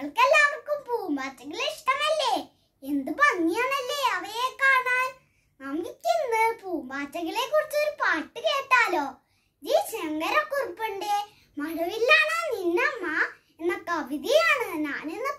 നിങ്ങൾക്ക് എല്ലാവർക്കും പൂമ്പാറ്റകളെ ഇഷ്ടമല്ലേ എന്ത് ഭംഗിയാണല്ലേ അവയെ കാണാൻ നമുക്കിന്ന് പൂമ്പാറ്റകളെ കുറിച്ച് ഒരു പാട്ട് കേട്ടാലോ ജി കുറിപ്പുണ്ട് മഴവില്ലാണ് നിന്നമ്മ എന്ന കവിതയാണ് ഞാനിന്ന്